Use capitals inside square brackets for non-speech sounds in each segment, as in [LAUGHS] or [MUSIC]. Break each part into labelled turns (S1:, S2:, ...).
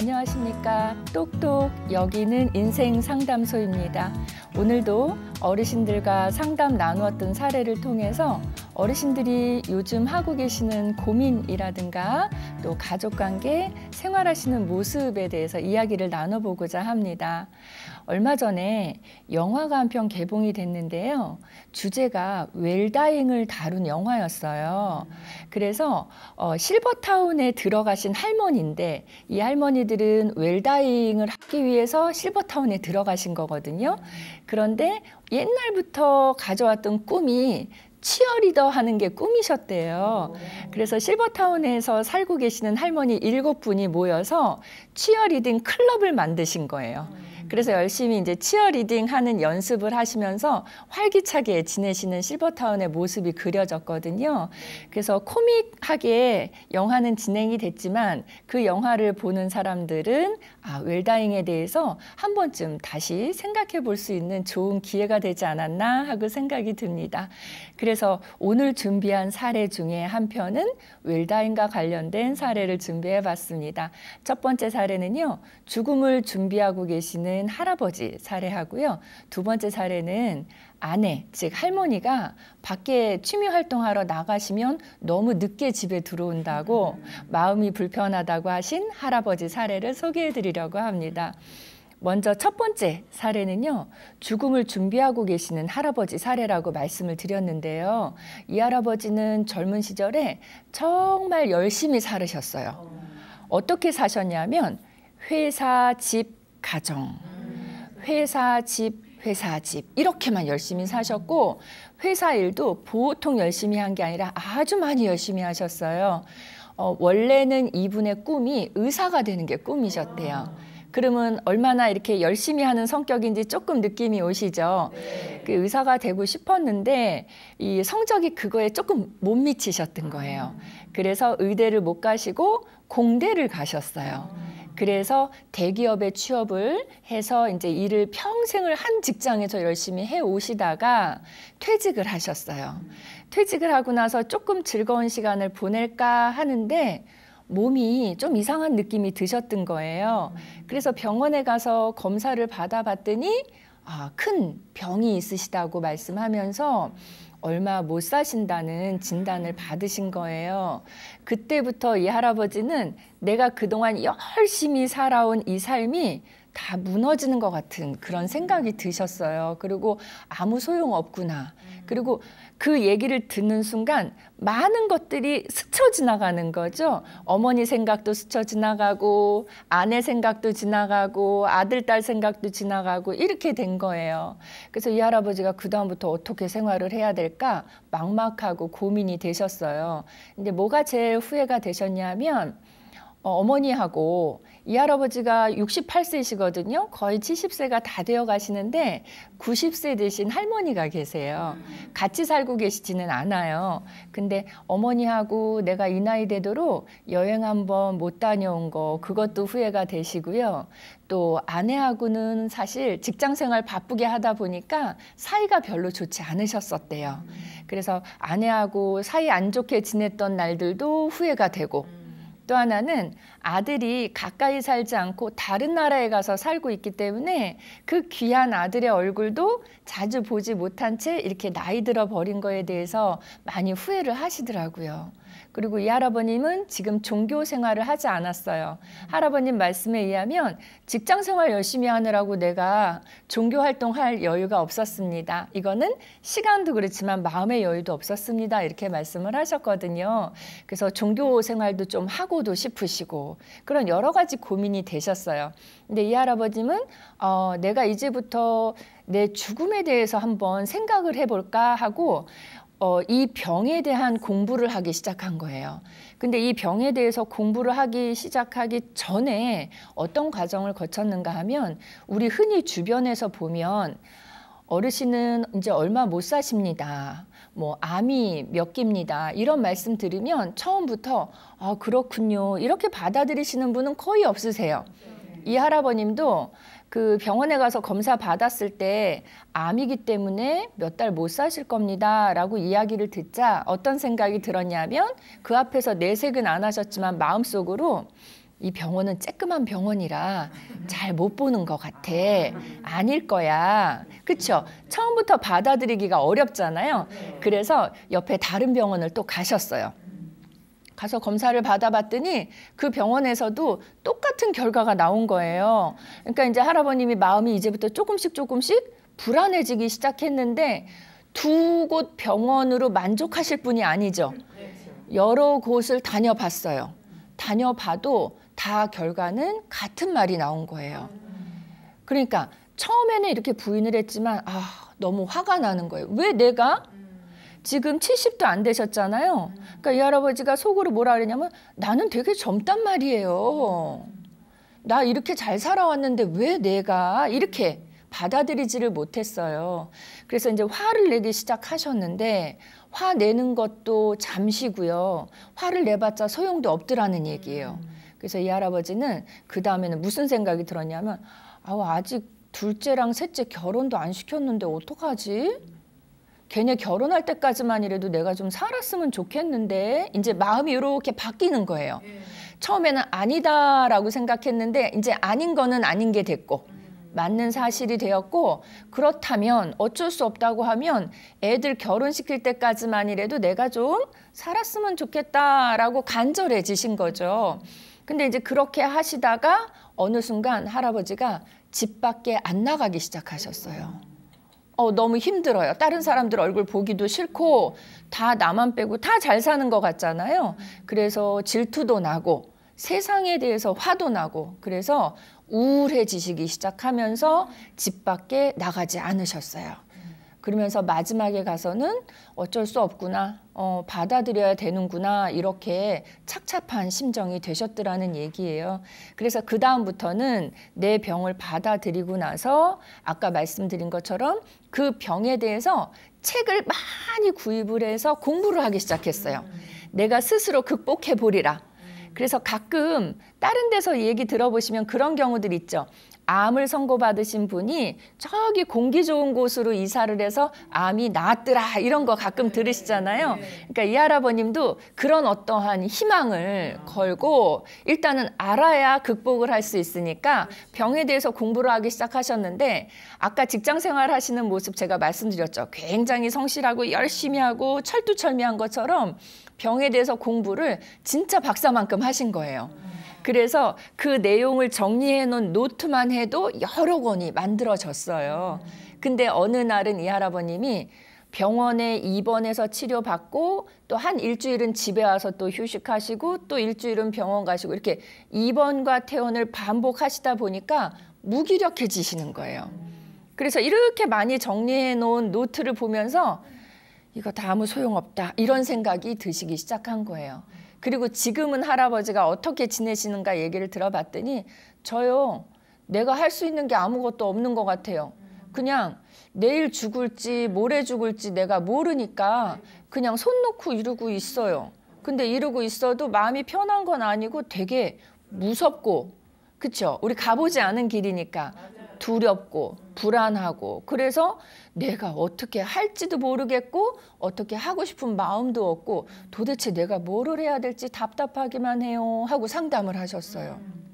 S1: 안녕하십니까. 똑똑 여기는 인생 상담소입니다. 오늘도 어르신들과 상담 나누었던 사례를 통해서 어르신들이 요즘 하고 계시는 고민이라든가 또 가족관계, 생활하시는 모습에 대해서 이야기를 나눠보고자 합니다. 얼마 전에 영화가 한편 개봉이 됐는데요. 주제가 웰다잉을 다룬 영화였어요. 그래서 어, 실버타운에 들어가신 할머니인데 이 할머니들은 웰다잉을 하기 위해서 실버타운에 들어가신 거거든요. 그런데 옛날부터 가져왔던 꿈이 치어리더 하는 게 꿈이셨대요. 그래서 실버타운에서 살고 계시는 할머니 일곱 분이 모여서 치어리딩 클럽을 만드신 거예요. 그래서 열심히 이제 치어리딩 하는 연습을 하시면서 활기차게 지내시는 실버타운의 모습이 그려졌거든요. 그래서 코믹하게 영화는 진행이 됐지만 그 영화를 보는 사람들은 아, 웰다잉에 대해서 한 번쯤 다시 생각해 볼 수 있는 좋은 기회가 되지 않았나 하고 생각이 듭니다. 그래서 오늘 준비한 사례 중에 한 편은 웰다잉과 관련된 사례를 준비해 봤습니다. 첫 번째 사례는요. 죽음을 준비하고 계시는 번째는 할아버지 사례하고요. 두 번째 사례는 아내, 즉 할머니가 밖에 취미 활동하러 나가시면 너무 늦게 집에 들어온다고 마음이 불편하다고 하신 할아버지 사례를 소개해 드리려고 합니다. 먼저 첫 번째 사례는요, 죽음을 준비하고 계시는 할아버지 사례라고 말씀을 드렸는데요. 이 할아버지는 젊은 시절에 정말 열심히 살으셨어요. 어떻게 사셨냐면, 회사, 집, 가정, 회사, 집, 회사, 집 이렇게만 열심히 사셨고 회사 일도 보통 열심히 한 게 아니라 아주 많이 열심히 하셨어요. 어, 원래는 이분의 꿈이 의사가 되는 게 꿈이셨대요. 그러면 얼마나 이렇게 열심히 하는 성격인지 조금 느낌이 오시죠. 그 의사가 되고 싶었는데 이 성적이 그거에 조금 못 미치셨던 거예요. 그래서 의대를 못 가시고 공대를 가셨어요. 그래서 대기업에 취업을 해서 이제 일을 평생을 한 직장에서 열심히 해 오시다가 퇴직을 하셨어요. 퇴직을 하고 나서 조금 즐거운 시간을 보낼까 하는데 몸이 좀 이상한 느낌이 드셨던 거예요. 그래서 병원에 가서 검사를 받아봤더니 아, 큰 병이 있으시다고 말씀하면서 얼마 못 사신다는 진단을 받으신 거예요. 그때부터 이 할아버지는 내가 그동안 열심히 살아온 이 삶이 다 무너지는 것 같은 그런 생각이 드셨어요. 그리고 아무 소용 없구나. 그리고 그 얘기를 듣는 순간 많은 것들이 스쳐 지나가는 거죠. 어머니 생각도 스쳐 지나가고 아내 생각도 지나가고 아들 딸 생각도 지나가고 이렇게 된 거예요. 그래서 이 할아버지가 그다음부터 어떻게 생활을 해야 될까 막막하고 고민이 되셨어요. 근데 뭐가 제일 후회가 되셨냐면 어, 어머니하고 이 할아버지가 68세이시거든요. 거의 70세가 다 되어 가시는데 90세 되신 할머니가 계세요. 같이 살고 계시지는 않아요. 근데 어머니하고 내가 이 나이 되도록 여행 한번 못 다녀온 거 그것도 후회가 되시고요. 또 아내하고는 사실 직장 생활 바쁘게 하다 보니까 사이가 별로 좋지 않으셨었대요. 그래서 아내하고 사이 안 좋게 지냈던 날들도 후회가 되고 또 하나는 아들이 가까이 살지 않고 다른 나라에 가서 살고 있기 때문에 그 귀한 아들의 얼굴도 자주 보지 못한 채 이렇게 나이 들어 버린 거에 대해서 많이 후회를 하시더라고요. 그리고 이 할아버님은 지금 종교 생활을 하지 않았어요. 할아버님 말씀에 의하면 직장 생활 열심히 하느라고 내가 종교 활동할 여유가 없었습니다. 이거는 시간도 그렇지만 마음의 여유도 없었습니다. 이렇게 말씀을 하셨거든요. 그래서 종교 생활도 좀 하고도 싶으시고 그런 여러 가지 고민이 되셨어요. 근데 이 할아버님은 어, 내가 이제부터 내 죽음에 대해서 한번 생각을 해볼까 하고 어, 이 병에 대한 공부를 하기 시작한 거예요. 근데 이 병에 대해서 공부를 하기 시작하기 전에 어떤 과정을 거쳤는가 하면 우리 흔히 주변에서 보면 어르신은 이제 얼마 못 사십니다. 뭐 암이 몇 개입니다. 이런 말씀 들으면 처음부터 아 그렇군요. 이렇게 받아들이시는 분은 거의 없으세요. 이 할아버님도 그 병원에 가서 검사 받았을 때 암이기 때문에 몇 달 못 사실 겁니다. 라고 이야기를 듣자 어떤 생각이 들었냐면 그 앞에서 내색은 안 하셨지만 마음속으로 이 병원은 쬐끄만 병원이라 잘 못 보는 것 같아. 아닐 거야. 그쵸? 처음부터 받아들이기가 어렵잖아요. 그래서 옆에 다른 병원을 또 가셨어요. 가서 검사를 받아봤더니 그 병원에서도 똑같은 결과가 나온 거예요. 그러니까 이제 할아버님이 마음이 이제부터 조금씩 조금씩 불안해지기 시작했는데 두 곳 병원으로 만족하실 분이 아니죠. 여러 곳을 다녀봤어요. 다녀봐도 다 결과는 같은 말이 나온 거예요. 그러니까 처음에는 이렇게 부인을 했지만 아 너무 화가 나는 거예요. 왜 내가 지금 70도 안 되셨잖아요. 그러니까 이 할아버지가 속으로 뭐라 그러냐면 나는 되게 젊단 말이에요. 나 이렇게 잘 살아왔는데 왜 내가 이렇게 받아들이지를 못했어요. 그래서 이제 화를 내기 시작하셨는데 화 내는 것도 잠시고요. 화를 내봤자 소용도 없더라는 얘기예요. 그래서 이 할아버지는 그 다음에는 무슨 생각이 들었냐면 아우 아직 둘째랑 셋째 결혼도 안 시켰는데 어떡하지? 걔네 결혼할 때까지만 이라도 내가 좀 살았으면 좋겠는데 이제 마음이 이렇게 바뀌는 거예요. 예. 처음에는 아니다라고 생각했는데 이제 아닌 거는 아닌 게 됐고 음. 맞는 사실이 되었고 그렇다면 어쩔 수 없다고 하면 애들 결혼시킬 때까지만이라도 내가 좀 살았으면 좋겠다라고 간절해지신 거죠. 근데 이제 그렇게 하시다가 어느 순간 할아버지가 집 밖에 안 나가기 시작하셨어요. 어, 너무 힘들어요. 다른 사람들 얼굴 보기도 싫고 다 나만 빼고 다 잘 사는 것 같잖아요. 그래서 질투도 나고 세상에 대해서 화도 나고 그래서 우울해지시기 시작하면서 집 밖에 나가지 않으셨어요. 그러면서 마지막에 가서는 어쩔 수 없구나, 어, 받아들여야 되는구나, 이렇게 착잡한 심정이 되셨더라는 얘기예요. 그래서 그다음부터는 내 병을 받아들이고 나서 아까 말씀드린 것처럼 그 병에 대해서 책을 많이 구입을 해서 공부를 하기 시작했어요. 내가 스스로 극복해 보리라. 그래서 가끔 다른 데서 얘기 들어보시면 그런 경우들 있죠. 암을 선고받으신 분이 저기 공기 좋은 곳으로 이사를 해서 암이 나더라 이런 거 가끔 네. 들으시잖아요. 네. 그러니까 이 할아버님도 그런 어떠한 희망을 아. 걸고 일단은 알아야 극복을 할 수 있으니까 그렇죠. 병에 대해서 공부를 하기 시작하셨는데 아까 직장 생활 하시는 모습 제가 말씀드렸죠. 굉장히 성실하고 열심히 하고 철두철미한 것처럼 병에 대해서 공부를 진짜 박사만큼 하신 거예요. 아. 그래서 그 내용을 정리해 놓은 노트만 해도 여러 권이 만들어졌어요. 근데 어느 날은 이 할아버님이 병원에 입원해서 치료받고 또 한 일주일은 집에 와서 또 휴식하시고 또 일주일은 병원 가시고 이렇게 입원과 퇴원을 반복하시다 보니까 무기력해지시는 거예요. 그래서 이렇게 많이 정리해 놓은 노트를 보면서 이거 다 아무 소용없다 이런 생각이 드시기 시작한 거예요. 그리고 지금은 할아버지가 어떻게 지내시는가 얘기를 들어봤더니 저요 내가 할 수 있는 게 아무것도 없는 것 같아요. 그냥 내일 죽을지 모레 죽을지 내가 모르니까 그냥 손 놓고 이러고 있어요. 근데 이러고 있어도 마음이 편한 건 아니고 되게 무섭고 그쵸? 우리 가보지 않은 길이니까 두렵고 불안하고 그래서 내가 어떻게 할지도 모르겠고 어떻게 하고 싶은 마음도 없고 도대체 내가 뭐를 해야 될지 답답하기만 해요 하고 상담을 하셨어요. 음.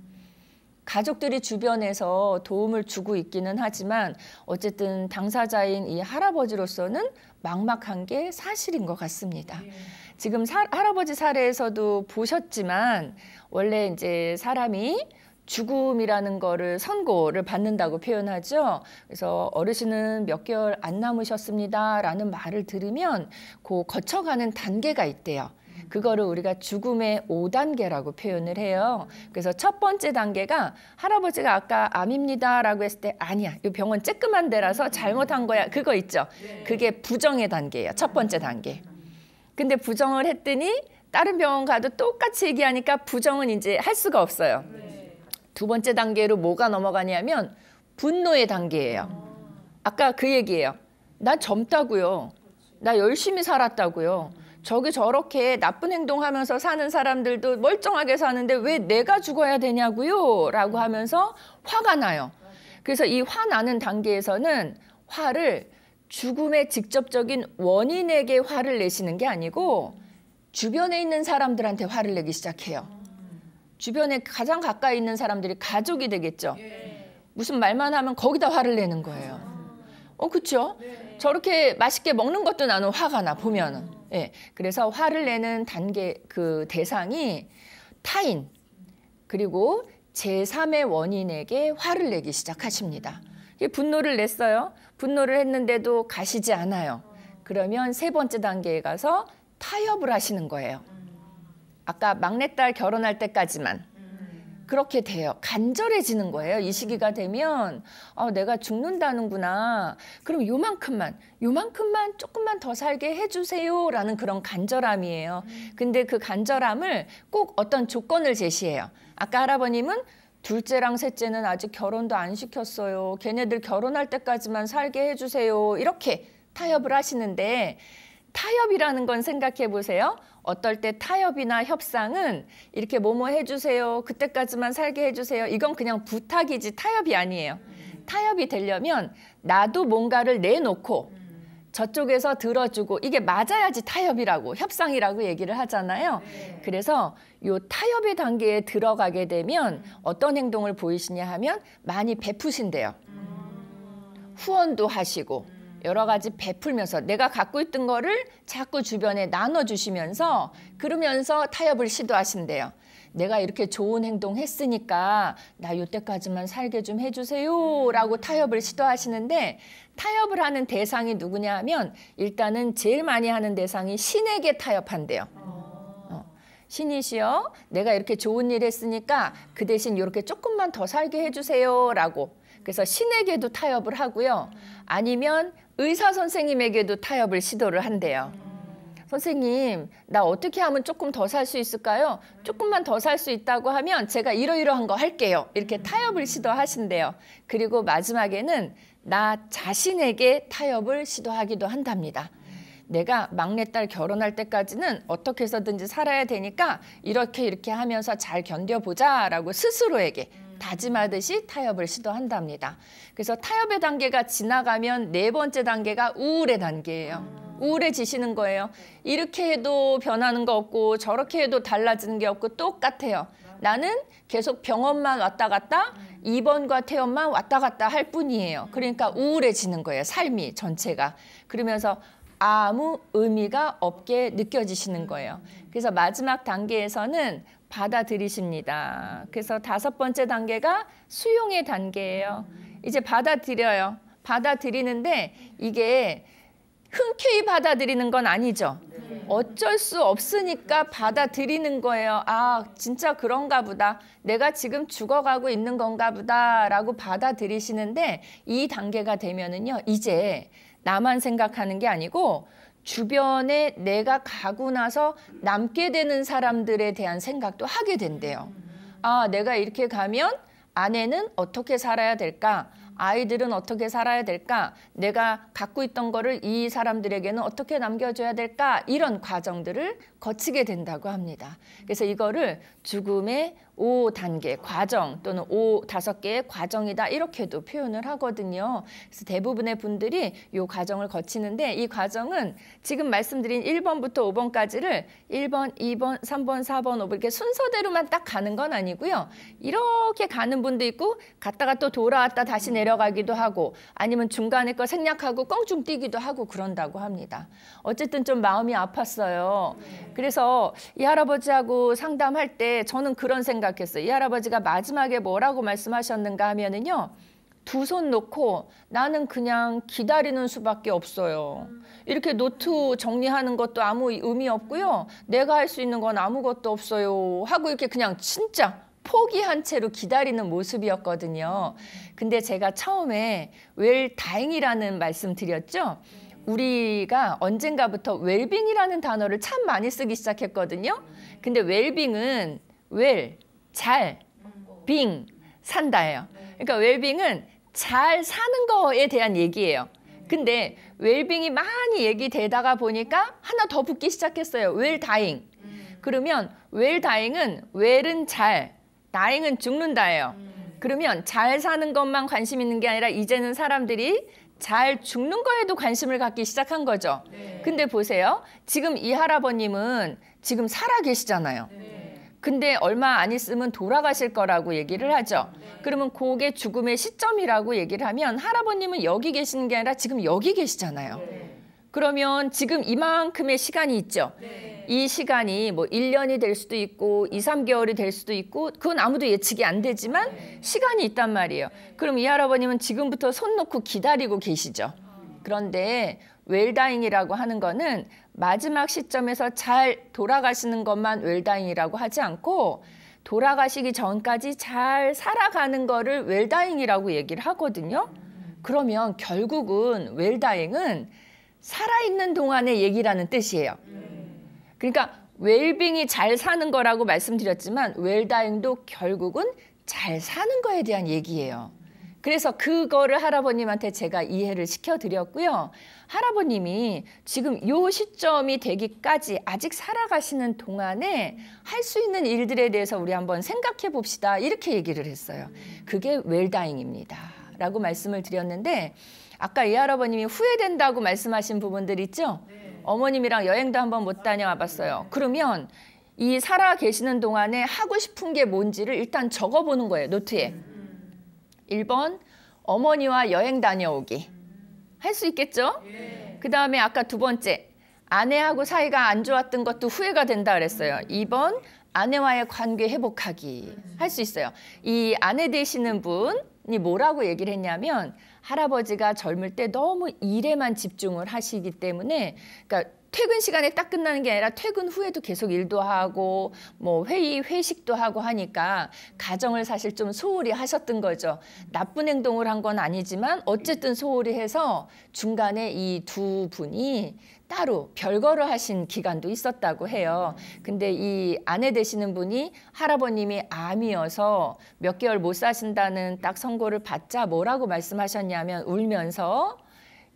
S1: 가족들이 주변에서 도움을 주고 있기는 하지만 어쨌든 당사자인 이 할아버지로서는 막막한 게 사실인 것 같습니다. 예. 지금 사, 할아버지 사례에서도 보셨지만 원래 이제 사람이 죽음이라는 거를 선고를 받는다고 표현하죠. 그래서 어르신은 몇 개월 안 남으셨습니다라는 말을 들으면 그 거쳐가는 단계가 있대요. 그거를 우리가 죽음의 오단계라고 표현을 해요. 그래서 첫 번째 단계가 할아버지가 아까 암입니다라고 했을 때 아니야. 이 병원 쬐끄만 데라서 잘못한 거야. 그거 있죠. 그게 부정의 단계예요. 첫 번째 단계. 근데 부정을 했더니 다른 병원 가도 똑같이 얘기하니까 부정은 이제 할 수가 없어요. 두 번째 단계로 뭐가 넘어가냐면 분노의 단계예요. 아까 그 얘기예요. 난 젊다고요. 나 열심히 살았다고요. 저기 저렇게 나쁜 행동하면서 사는 사람들도 멀쩡하게 사는데 왜 내가 죽어야 되냐고요? 라고 하면서 화가 나요. 그래서 이 화나는 단계에서는 화를 죽음의 직접적인 원인에게 화를 내시는 게 아니고 주변에 있는 사람들한테 화를 내기 시작해요. 주변에 가장 가까이 있는 사람들이 가족이 되겠죠. 예. 무슨 말만 하면 거기다 화를 내는 거예요. 어, 그렇죠? 저렇게 맛있게 먹는 것도 나는 화가 나 보면은. 예. 그래서 화를 내는 단계 그 대상이 타인 그리고 제3의 원인에게 화를 내기 시작하십니다. 분노를 냈어요. 분노를 했는데도 가시지 않아요. 그러면 세 번째 단계에 가서 타협을 하시는 거예요. 아까 막내딸 결혼할 때까지만 그렇게 돼요. 간절해지는 거예요. 이 시기가 되면 어, 내가 죽는다는구나. 그럼 요만큼만, 요만큼만 조금만 더 살게 해주세요라는 그런 간절함이에요. 근데 그 간절함을 꼭 어떤 조건을 제시해요. 아까 할아버님은 둘째랑 셋째는 아직 결혼도 안 시켰어요. 걔네들 결혼할 때까지만 살게 해주세요. 이렇게 타협을 하시는데 타협이라는 건 생각해 보세요. 어떨 때 타협이나 협상은 이렇게 뭐뭐 해주세요. 그때까지만 살게 해주세요. 이건 그냥 부탁이지 타협이 아니에요. 타협이 되려면 나도 뭔가를 내놓고 저쪽에서 들어주고 이게 맞아야지 타협이라고 협상이라고 얘기를 하잖아요. 그래서 요 타협의 단계에 들어가게 되면 어떤 행동을 보이시냐 하면 많이 베푸신대요. 후원도 하시고 여러 가지 베풀면서 내가 갖고 있던 거를 자꾸 주변에 나눠주시면서 그러면서 타협을 시도하신대요. 내가 이렇게 좋은 행동 했으니까 나 요때까지만 살게 좀 해주세요 라고 타협을 시도하시는데 타협을 하는 대상이 누구냐 하면 일단은 제일 많이 하는 대상이 신에게 타협한대요. 어, 신이시여 내가 이렇게 좋은 일 했으니까 그 대신 이렇게 조금만 더 살게 해주세요 라고 그래서 신에게도 타협을 하고요. 아니면 의사 선생님에게도 타협을 시도를 한대요. 선생님, 나 어떻게 하면 조금 더 살 수 있을까요? 조금만 더 살 수 있다고 하면 제가 이러이러한 거 할게요. 이렇게 타협을 시도하신대요. 그리고 마지막에는 나 자신에게 타협을 시도하기도 한답니다. 내가 막내딸 결혼할 때까지는 어떻게 해서든지 살아야 되니까 이렇게 이렇게 하면서 잘 견뎌보자 라고 스스로에게 다짐하듯이 타협을 시도한답니다. 그래서 타협의 단계가 지나가면 네 번째 단계가 우울의 단계예요. 우울해지시는 거예요. 이렇게 해도 변하는 거 없고 저렇게 해도 달라지는 게 없고 똑같아요. 나는 계속 병원만 왔다 갔다 입원과 퇴원만 왔다 갔다 할 뿐이에요. 그러니까 우울해지는 거예요. 삶이 전체가. 그러면서 아무 의미가 없게 느껴지시는 거예요. 그래서 마지막 단계에서는 받아들이십니다. 그래서 다섯 번째 단계가 수용의 단계예요. 이제 받아들여요. 받아들이는데 이게 흔쾌히 받아들이는 건 아니죠. 어쩔 수 없으니까 받아들이는 거예요. 아, 진짜 그런가 보다. 내가 지금 죽어가고 있는 건가 보다라고 받아들이시는데 이 단계가 되면은요. 이제 나만 생각하는 게 아니고 주변에 내가 가고 나서 남게 되는 사람들에 대한 생각도 하게 된대요. 아, 내가 이렇게 가면 아내는 어떻게 살아야 될까? 아이들은 어떻게 살아야 될까? 내가 갖고 있던 거를 이 사람들에게는 어떻게 남겨줘야 될까? 이런 과정들을 거치게 된다고 합니다. 그래서 이거를 죽음의 5단계 과정 또는 5 다섯 개의 과정이다 이렇게도 표현을 하거든요. 그래서 대부분의 분들이 이 과정을 거치는데 이 과정은 지금 말씀드린 1번부터 5번까지를 1번, 2번, 3번, 4번, 5번 이렇게 순서대로만 딱 가는 건 아니고요. 이렇게 가는 분도 있고 갔다가 또 돌아왔다 다시 내려가기도 하고 아니면 중간에 걸 생략하고 껑충 뛰기도 하고 그런다고 합니다. 어쨌든 좀 마음이 아팠어요. 그래서 이 할아버지하고 상담할 때 저는 그런 생각 생각했어요. 이 할아버지가 마지막에 뭐라고 말씀하셨는가 하면은요. 두 손 놓고 나는 그냥 기다리는 수밖에 없어요. 이렇게 노트 정리하는 것도 아무 의미 없고요. 내가 할 수 있는 건 아무것도 없어요. 하고 이렇게 그냥 진짜 포기한 채로 기다리는 모습이었거든요. 근데 제가 처음에 웰 다행이라는 말씀 드렸죠. 우리가 언젠가부터 웰빙이라는 단어를 참 많이 쓰기 시작했거든요. 근데 웰빙은 웰, 잘, 빙, 산다예요. 그러니까 웰빙은 잘 사는 거에 대한 얘기예요. 근데 웰빙이 많이 얘기되다가 보니까 하나 더 붙기 시작했어요. 웰다잉. 그러면 웰다잉은 웰은 잘, 다잉은 죽는다예요. 그러면 잘 사는 것만 관심 있는 게 아니라 이제는 사람들이 잘 죽는 거에도 관심을 갖기 시작한 거죠. 네. 근데 보세요. 지금 이 할아버님은 지금 살아 계시잖아요. 네. 근데 얼마 안 있으면 돌아가실 거라고 얘기를 하죠. 네. 그러면 그게 죽음의 시점이라고 얘기를 하면 할아버님은 여기 계시는 게 아니라 지금 여기 계시잖아요. 네. 그러면 지금 이만큼의 시간이 있죠. 네. 이 시간이 뭐 1년이 될 수도 있고 2, 3개월이 될 수도 있고 그건 아무도 예측이 안 되지만 시간이 있단 말이에요. 그럼 이 할아버님은 지금부터 손 놓고 기다리고 계시죠. 아. 그런데 웰다잉이라고 하는 거는 마지막 시점에서 잘 돌아가시는 것만 웰다잉이라고 하지 않고 돌아가시기 전까지 잘 살아가는 거를 웰다잉이라고 얘기를 하거든요. 그러면 결국은 웰다잉은 살아있는 동안의 얘기라는 뜻이에요. 그러니까 웰빙이 잘 사는 거라고 말씀드렸지만 웰다잉도 결국은 잘 사는 거에 대한 얘기예요. 그래서 그거를 할아버님한테 제가 이해를 시켜드렸고요. 할아버님이 지금 요 시점이 되기까지 아직 살아가시는 동안에 할 수 있는 일들에 대해서 우리 한번 생각해 봅시다. 이렇게 얘기를 했어요. 그게 웰다잉입니다. 라고 말씀을 드렸는데 아까 이 할아버님이 후회된다고 말씀하신 부분들 있죠? 어머님이랑 여행도 한번 못 다녀와 봤어요. 그러면 이 살아 계시는 동안에 하고 싶은 게 뭔지를 일단 적어보는 거예요. 노트에. 1번 어머니와 여행 다녀오기. 할 수 있겠죠? 예. 그다음에 아까 두 번째 아내하고 사이가 안 좋았던 것도 후회가 된다 그랬어요. 2번 아내와의 관계 회복하기 할 수 있어요. 이 아내 되시는 분이 뭐라고 얘기를 했냐면 할아버지가 젊을 때 너무 일에만 집중을 하시기 때문에 그러니까 퇴근 시간에 딱 끝나는 게 아니라 퇴근 후에도 계속 일도 하고 뭐 회의 회식도 하고 하니까 가정을 사실 좀 소홀히 하셨던 거죠. 나쁜 행동을 한 건 아니지만 어쨌든 소홀히 해서 중간에 이 두 분이 따로 별거를 하신 기간도 있었다고 해요. 근데 이 아내 되시는 분이 할아버님이 암이어서 몇 개월 못 사신다는 딱 선고를 받자 뭐라고 말씀하셨냐면 울면서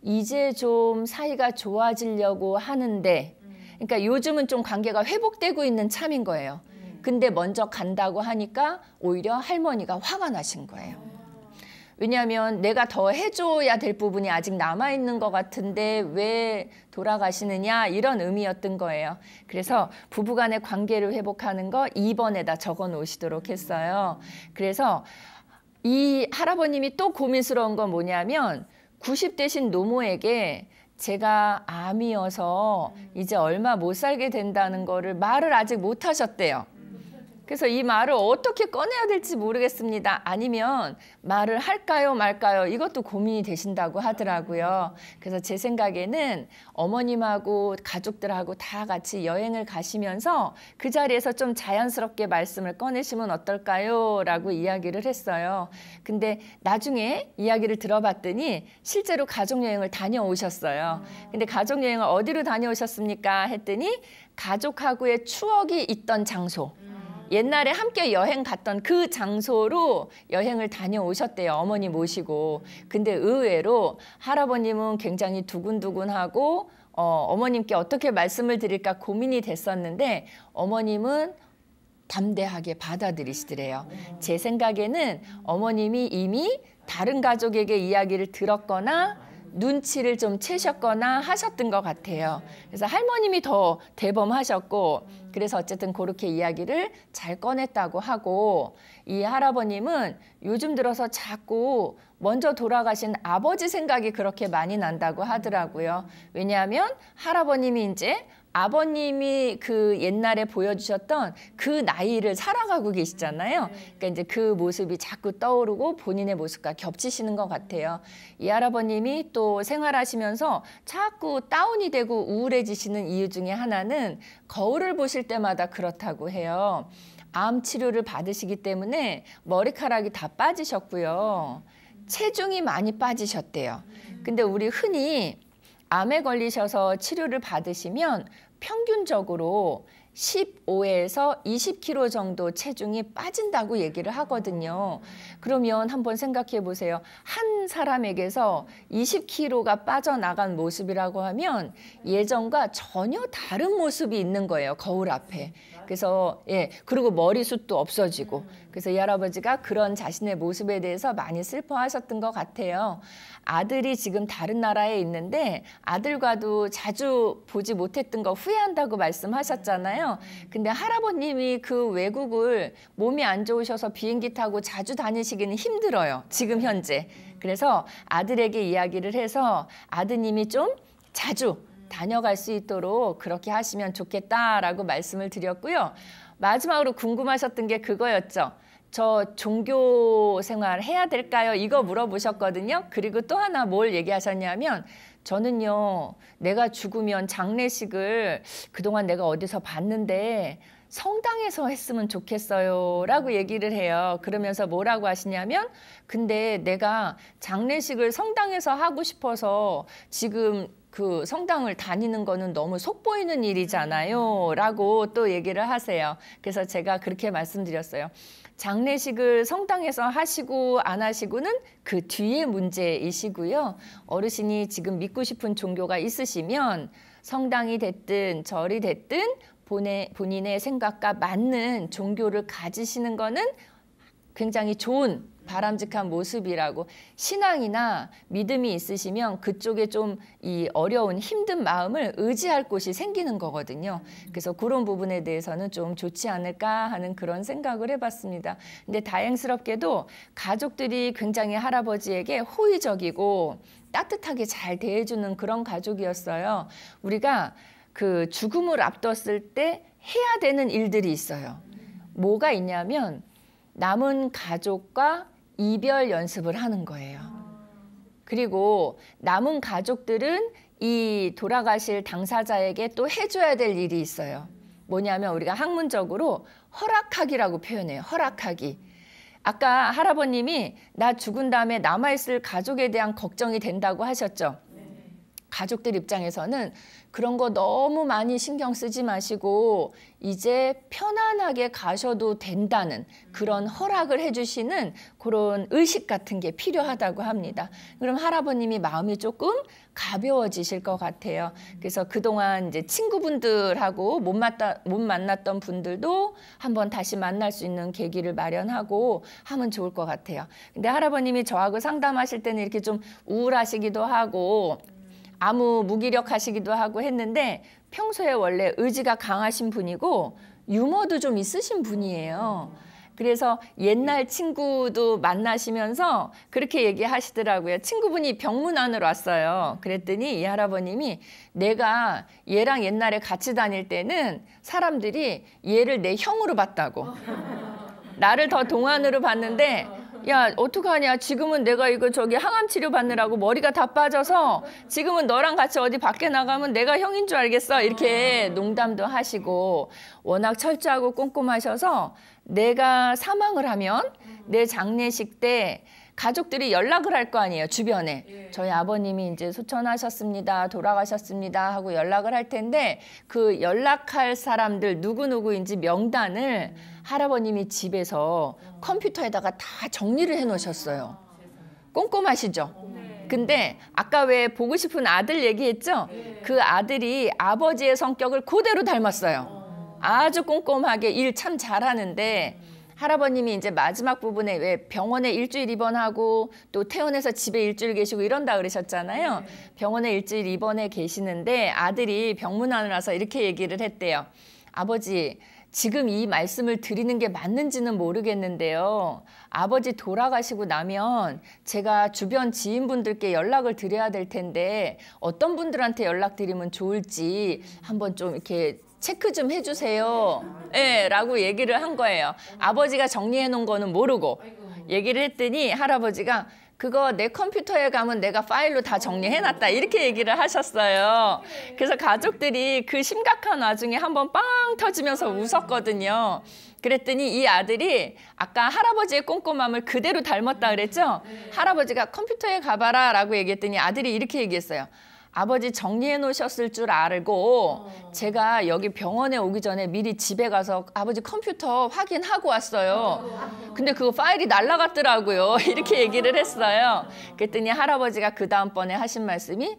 S1: 이제 좀 사이가 좋아지려고 하는데 그러니까 요즘은 좀 관계가 회복되고 있는 참인 거예요. 근데 먼저 간다고 하니까 오히려 할머니가 화가 나신 거예요. 왜냐하면 내가 더 해줘야 될 부분이 아직 남아있는 것 같은데 왜 돌아가시느냐 이런 의미였던 거예요. 그래서 부부간의 관계를 회복하는 거 2번에다 적어 놓으시도록 했어요. 그래서 이 할아버님이 또 고민스러운 건 뭐냐면 90 대신 노모에게 제가 암이어서 음. 이제 얼마 못 살게 된다는 거를 말을 아직 못 하셨대요. 그래서 이 말을 어떻게 꺼내야 될지 모르겠습니다. 아니면 말을 할까요 말까요 이것도 고민이 되신다고 하더라고요. 그래서 제 생각에는 어머님하고 가족들하고 다 같이 여행을 가시면서 그 자리에서 좀 자연스럽게 말씀을 꺼내시면 어떨까요? 라고 이야기를 했어요. 근데 나중에 이야기를 들어봤더니 실제로 가족여행을 다녀오셨어요. 근데 가족여행을 어디로 다녀오셨습니까? 했더니 가족하고의 추억이 있던 장소 옛날에 함께 여행 갔던 그 장소로 여행을 다녀오셨대요. 어머니 모시고. 근데 의외로 할아버님은 굉장히 두근두근하고 어, 어머님께 어떻게 말씀을 드릴까 고민이 됐었는데 어머님은 담대하게 받아들이시더래요. 제 생각에는 어머님이 이미 다른 가족에게 이야기를 들었거나 눈치를 좀 채셨거나 하셨던 것 같아요. 그래서 할머님이 더 대범하셨고 그래서 어쨌든 그렇게 이야기를 잘 꺼냈다고 하고 이 할아버님은 요즘 들어서 자꾸 먼저 돌아가신 아버지 생각이 그렇게 많이 난다고 하더라고요. 왜냐하면 할아버님이 이제 아버님이 그 옛날에 보여주셨던 그 나이를 살아가고 계시잖아요. 네. 그러니까 이제 그 모습이 자꾸 떠오르고 본인의 모습과 겹치시는 것 같아요. 이 할아버님이 또 생활하시면서 자꾸 다운이 되고 우울해지시는 이유 중에 하나는 거울을 보실 때마다 그렇다고 해요. 암 치료를 받으시기 때문에 머리카락이 다 빠지셨고요. 체중이 많이 빠지셨대요. 근데 우리 흔히 암에 걸리셔서 치료를 받으시면 평균적으로 15에서 20kg 정도 체중이 빠진다고 얘기를 하거든요. 그러면 한번 생각해 보세요. 한 사람에게서 20kg가 빠져나간 모습이라고 하면 예전과 전혀 다른 모습이 있는 거예요. 거울 앞에. 아. 그래서 예 그리고 머리숱도 없어지고 음. 그래서 이 할아버지가 그런 자신의 모습에 대해서 많이 슬퍼하셨던 것 같아요. 아들이 지금 다른 나라에 있는데 아들과도 자주 보지 못했던 거 후회한다고 말씀하셨잖아요. 음, 음. 근데 할아버님이 그 외국을 몸이 안 좋으셔서 비행기 타고 자주 다니시기는 힘들어요. 지금 현재. 그래서 아들에게 이야기를 해서 아드님이 좀 자주 다녀갈 수 있도록 그렇게 하시면 좋겠다라고 말씀을 드렸고요. 마지막으로 궁금하셨던 게 그거였죠. 저 종교 생활 해야 될까요? 이거 물어보셨거든요. 그리고 또 하나 뭘 얘기하셨냐면 저는요, 내가 죽으면 장례식을 그동안 내가 어디서 봤는데 성당에서 했으면 좋겠어요. 라고 얘기를 해요. 그러면서 뭐라고 하시냐면, 근데 내가 장례식을 성당에서 하고 싶어서 지금 그 성당을 다니는 거는 너무 속보이는 일이잖아요. 음. 라고 또 얘기를 하세요. 그래서 제가 그렇게 말씀드렸어요. 장례식을 성당에서 하시고 안 하시고는 그 뒤의 문제이시고요. 어르신이 지금 믿고 싶은 종교가 있으시면 성당이 됐든 절이 됐든 본인의 생각과 맞는 종교를 가지시는 거는 굉장히 좋은 바람직한 모습이라고 신앙이나 믿음이 있으시면 그쪽에 좀 이 어려운 힘든 마음을 의지할 곳이 생기는 거거든요. 그래서 그런 부분에 대해서는 좀 좋지 않을까 하는 그런 생각을 해봤습니다. 근데 다행스럽게도 가족들이 굉장히 할아버지에게 호의적이고 따뜻하게 잘 대해주는 그런 가족이었어요. 우리가 그 죽음을 앞뒀을 때 해야 되는 일들이 있어요. 뭐가 있냐면 남은 가족과 이별 연습을 하는 거예요. 그리고 남은 가족들은 이 돌아가실 당사자에게 또 해줘야 될 일이 있어요. 뭐냐면 우리가 학문적으로 허락하기라고 표현해요. 허락하기. 아까 할아버님이 나 죽은 다음에 남아있을 가족에 대한 걱정이 된다고 하셨죠. 가족들 입장에서는 그런 거 너무 많이 신경 쓰지 마시고 이제 편안하게 가셔도 된다는 그런 허락을 해주시는 그런 의식 같은 게 필요하다고 합니다. 그럼 할아버님이 마음이 조금 가벼워지실 것 같아요. 그래서 그동안 이제 친구분들하고 못, 맞다, 못 만났던 분들도 한번 다시 만날 수 있는 계기를 마련하고 하면 좋을 것 같아요. 근데 할아버님이 저하고 상담하실 때는 이렇게 좀 우울하시기도 하고 아무 무기력하시기도 하고 했는데 평소에 원래 의지가 강하신 분이고 유머도 좀 있으신 분이에요. 그래서 옛날 친구도 만나시면서 그렇게 얘기하시더라고요. 친구분이 병문안으로 왔어요. 그랬더니 이 할아버님이 내가 얘랑 옛날에 같이 다닐 때는 사람들이 얘를 내 형으로 봤다고. 나를 더 동안으로 봤는데 야 어떡하냐 지금은 내가 이거 저기 항암 치료 받느라고 머리가 다 빠져서 지금은 너랑 같이 어디 밖에 나가면 내가 형인 줄 알겠어 이렇게 아. 농담도 하시고 워낙 철저하고 꼼꼼하셔서 내가 사망을 하면 내 장례식 때 가족들이 연락을 할 거 아니에요 주변에 예. 저희 아버님이 이제 소천하셨습니다 돌아가셨습니다 하고 연락을 할 텐데 그 연락할 사람들 누구 누구인지 명단을 음. 할아버님이 집에서 어. 컴퓨터에다가 다 정리를 해놓으셨어요 아, 꼼꼼하시죠. 어. 근데 아까 왜 보고 싶은 아들 얘기했죠? 네. 그 아들이 아버지의 성격을 그대로 닮았어요. 어. 아주 꼼꼼하게 일 참 잘하는데 음. 할아버님이 이제 마지막 부분에 왜 병원에 일주일 입원하고 또 퇴원해서 집에 일주일 계시고 이런다 그러셨잖아요. 네. 병원에 일주일 입원해 계시는데 아들이 병문안을 와서 이렇게 얘기를 했대요. 아버지, 지금 이 말씀을 드리는 게 맞는지는 모르겠는데요. 아버지 돌아가시고 나면 제가 주변 지인분들께 연락을 드려야 될 텐데 어떤 분들한테 연락드리면 좋을지 한번 좀 이렇게 체크 좀 해주세요. 예, 라고 얘기를 한 거예요. 아버지가 정리해 놓은 거는 모르고 얘기를 했더니 할아버지가 그거 내 컴퓨터에 가면 내가 파일로 다 정리해놨다 이렇게 얘기를 하셨어요. 그래서 가족들이 그 심각한 와중에 한 번 빵 터지면서 웃었거든요. 그랬더니 이 아들이 아까 할아버지의 꼼꼼함을 그대로 닮았다 그랬죠? 할아버지가 컴퓨터에 가봐라 라고 얘기했더니 아들이 이렇게 얘기했어요. 아버지 정리해 놓으셨을 줄 알고 어. 제가 여기 병원에 오기 전에 미리 집에 가서 아버지 컴퓨터 확인하고 왔어요. 근데 그 파일이 날라갔더라고요. [LAUGHS] 이렇게 얘기를 했어요. 그랬더니 할아버지가 그 다음번에 하신 말씀이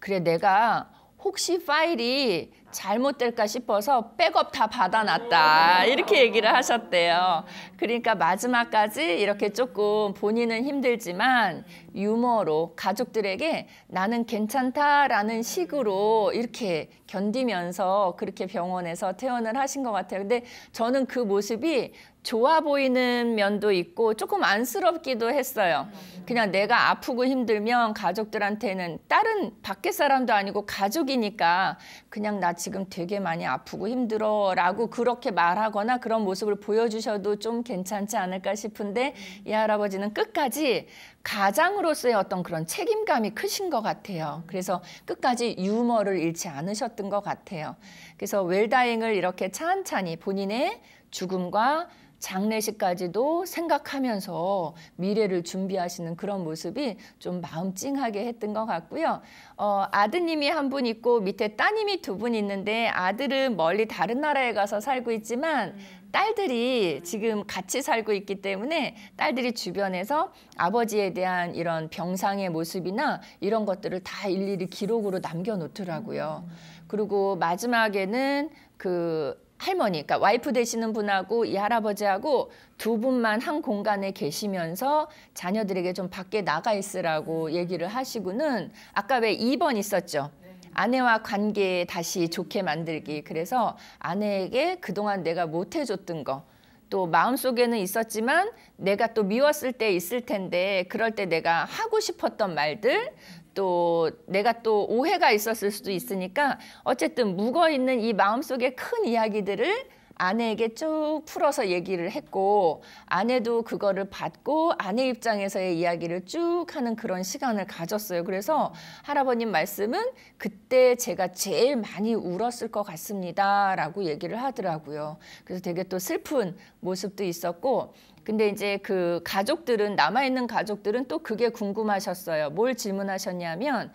S1: 그래 내가 혹시 파일이 잘못될까 싶어서 백업 다 받아놨다 이렇게 얘기를 하셨대요. 그러니까 마지막까지 이렇게 조금 본인은 힘들지만 유머로 가족들에게 나는 괜찮다라는 식으로 이렇게 견디면서 그렇게 병원에서 퇴원을 하신 것 같아요. 근데 저는 그 모습이 좋아 보이는 면도 있고 조금 안쓰럽기도 했어요. 그냥 내가 아프고 힘들면 가족들한테는 다른 밖에 사람도 아니고 가족이니까 그냥 나 지금 되게 많이 아프고 힘들어 라고 그렇게 말하거나 그런 모습을 보여주셔도 좀 괜찮지 않을까 싶은데 음. 이 할아버지는 끝까지 가장으로서의 어떤 그런 책임감이 크신 것 같아요. 그래서 끝까지 유머를 잃지 않으셨던 것 같아요. 그래서 웰다잉을 이렇게 찬찬히 본인의 죽음과 장례식까지도 생각하면서 미래를 준비하시는 그런 모습이 좀 마음 찡하게 했던 것 같고요. 어, 아드님이 한 분 있고 밑에 따님이 두 분 있는데 아들은 멀리 다른 나라에 가서 살고 있지만 음. 딸들이 음. 지금 같이 살고 있기 때문에 딸들이 주변에서 아버지에 대한 이런 병상의 모습이나 이런 것들을 다 일일이 기록으로 남겨놓더라고요. 음. 그리고 마지막에는 그 할머니, 그러니까 와이프 되시는 분하고 이 할아버지하고 두 분만 한 공간에 계시면서 자녀들에게 좀 밖에 나가 있으라고 얘기를 하시고는 아까 왜 2번 있었죠. 아내와 관계 다시 좋게 만들기. 그래서 아내에게 그동안 내가 못 해줬던 거. 또 마음속에는 있었지만 내가 또 미웠을 때 있을 텐데 그럴 때 내가 하고 싶었던 말들 또 내가 또 오해가 있었을 수도 있으니까 어쨌든 묵어 있는 이 마음속의 큰 이야기들을 아내에게 쭉 풀어서 얘기를 했고 아내도 그거를 받고 아내 입장에서의 이야기를 쭉 하는 그런 시간을 가졌어요. 그래서 할아버님 말씀은 그때 제가 제일 많이 울었을 것 같습니다라고 얘기를 하더라고요. 그래서 되게 또 슬픈 모습도 있었고 근데 이제 그 가족들은 남아있는 가족들은 또 그게 궁금하셨어요. 뭘 질문하셨냐면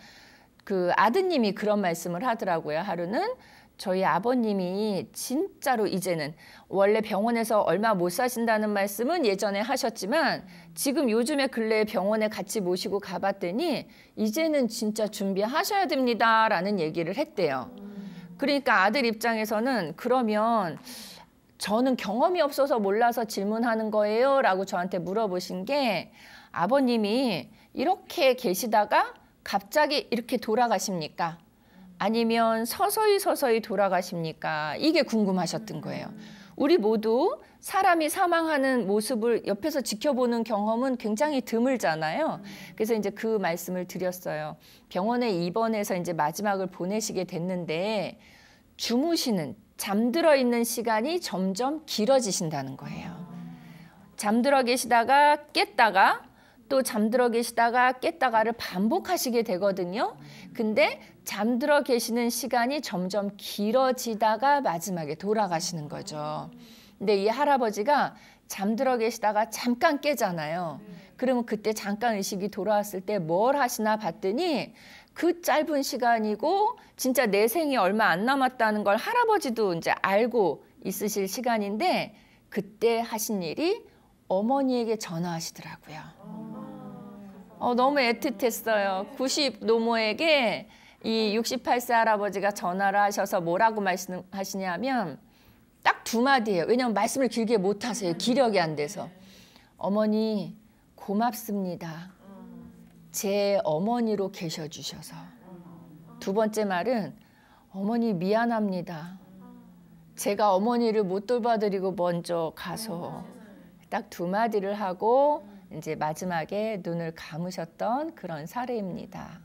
S1: 그 아드님이 그런 말씀을 하더라고요. 하루는 저희 아버님이 진짜로 이제는 원래 병원에서 얼마 못 사신다는 말씀은 예전에 하셨지만 지금 요즘에 근래 병원에 같이 모시고 가봤더니 이제는 진짜 준비하셔야 됩니다라는 얘기를 했대요. 그러니까 아들 입장에서는 그러면 저는 경험이 없어서 몰라서 질문하는 거예요. 라고 저한테 물어보신 게 아버님이 이렇게 계시다가 갑자기 이렇게 돌아가십니까? 아니면 서서히 서서히 돌아가십니까? 이게 궁금하셨던 거예요. 우리 모두 사람이 사망하는 모습을 옆에서 지켜보는 경험은 굉장히 드물잖아요. 그래서 이제 그 말씀을 드렸어요. 병원에 입원해서 이제 마지막을 보내시게 됐는데 주무시는 잠들어 있는 시간이 점점 길어지신다는 거예요. 잠들어 계시다가 깼다가 또 잠들어 계시다가 깼다가를 반복하시게 되거든요. 근데 잠들어 계시는 시간이 점점 길어지다가 마지막에 돌아가시는 거죠. 근데 이 할아버지가 잠들어 계시다가 잠깐 깨잖아요. 그러면 그때 잠깐 의식이 돌아왔을 때 뭘 하시나 봤더니 그 짧은 시간이고 진짜 내 생이 얼마 안 남았다는 걸 할아버지도 이제 알고 있으실 시간인데 그때 하신 일이 어머니에게 전화하시더라고요. 어, 너무 애틋했어요. 90 노모에게 이 68세 할아버지가 전화를 하셔서 뭐라고 말씀하시냐면 딱 두 마디예요. 왜냐하면 말씀을 길게 못 하세요. 기력이 안 돼서. 어머니 고맙습니다. 제 어머니로 계셔 주셔서 두 번째 말은 어머니 미안합니다. 제가 어머니를 못 돌봐드리고 먼저 가서 딱 두 마디를 하고 이제 마지막에 눈을 감으셨던 그런 사례입니다.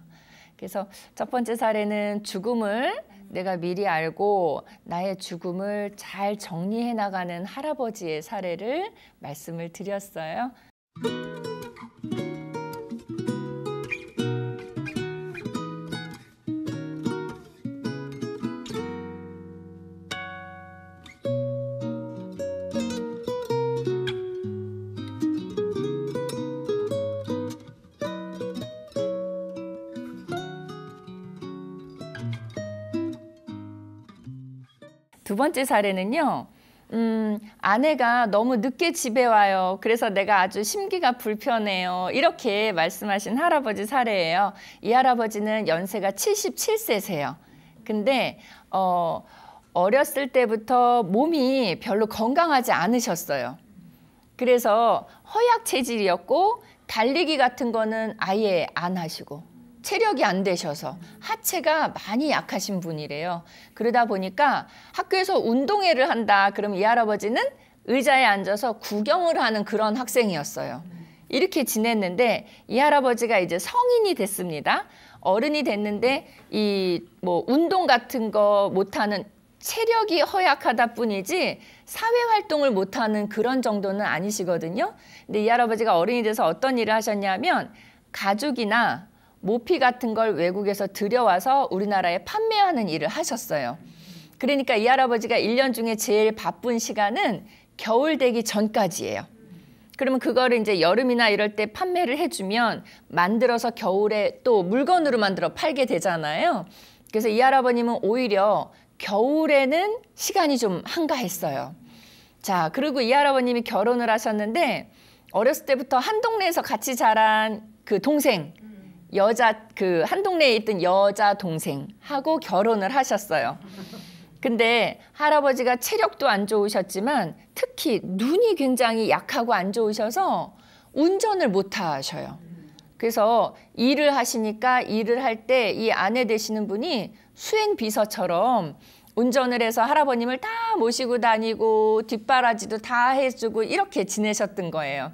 S1: 그래서 첫 번째 사례는 죽음을 내가 미리 알고 나의 죽음을 잘 정리해 나가는 할아버지의 사례를 말씀을 드렸어요. 번째 사례는요. 음, 아내가 너무 늦게 집에 와요. 그래서 내가 아주 심기가 불편해요. 이렇게 말씀하신 할아버지 사례예요. 이 할아버지는 연세가 77세세요. 근데 어, 어렸을 때부터 몸이 별로 건강하지 않으셨어요. 그래서 허약 체질이었고 달리기 같은 거는 아예 안 하시고 체력이 안 되셔서 하체가 많이 약하신 분이래요. 그러다 보니까 학교에서 운동회를 한다. 그럼 이 할아버지는 의자에 앉아서 구경을 하는 그런 학생이었어요. 이렇게 지냈는데 이 할아버지가 이제 성인이 됐습니다. 어른이 됐는데 이 뭐 운동 같은 거 못하는 체력이 허약하다 뿐이지 사회 활동을 못하는 그런 정도는 아니시거든요. 근데 이 할아버지가 어른이 돼서 어떤 일을 하셨냐면 가족이나 모피 같은 걸 외국에서 들여와서 우리나라에 판매하는 일을 하셨어요. 그러니까 이 할아버지가 1년 중에 제일 바쁜 시간은 겨울 되기 전까지예요. 그러면 그거를 이제 여름이나 이럴 때 판매를 해주면 만들어서 겨울에 또 물건으로 만들어 팔게 되잖아요. 그래서 이 할아버님은 오히려 겨울에는 시간이 좀 한가했어요. 자, 그리고 이 할아버님이 결혼을 하셨는데 어렸을 때부터 한 동네에서 같이 자란 그 동생, 여자 그 한 동네에 있던 여자 동생하고 결혼을 하셨어요. 근데 할아버지가 체력도 안 좋으셨지만 특히 눈이 굉장히 약하고 안 좋으셔서 운전을 못 하셔요. 그래서 일을 하시니까 일을 할 때 이 아내 되시는 분이 수행 비서처럼 운전을 해서 할아버님을 다 모시고 다니고 뒷바라지도 다 해주고 이렇게 지내셨던 거예요.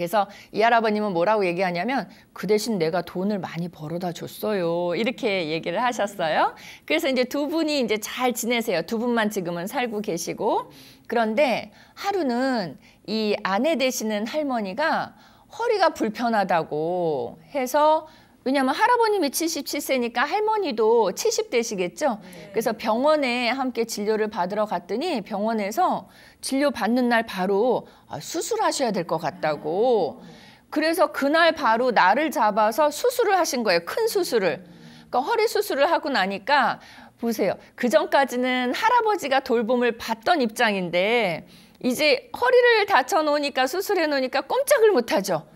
S1: 그래서 이 할아버님은 뭐라고 얘기하냐면 그 대신 내가 돈을 많이 벌어다 줬어요. 이렇게 얘기를 하셨어요. 그래서 이제 두 분이 이제 잘 지내세요. 두 분만 지금은 살고 계시고 그런데 하루는 이 아내 되시는 할머니가 허리가 불편하다고 해서 왜냐하면 할아버님이 77세니까 할머니도 70대시겠죠. 그래서 병원에 함께 진료를 받으러 갔더니 병원에서 진료 받는 날 바로 아, 수술하셔야 될 것 같다고. 그래서 그날 바로 나를 잡아서 수술을 하신 거예요. 큰 수술을. 그러니까 허리 수술을 하고 나니까 보세요. 그 전까지는 할아버지가 돌봄을 받던 입장인데 이제 허리를 다쳐 놓으니까 수술해 놓으니까 꼼짝을 못 하죠.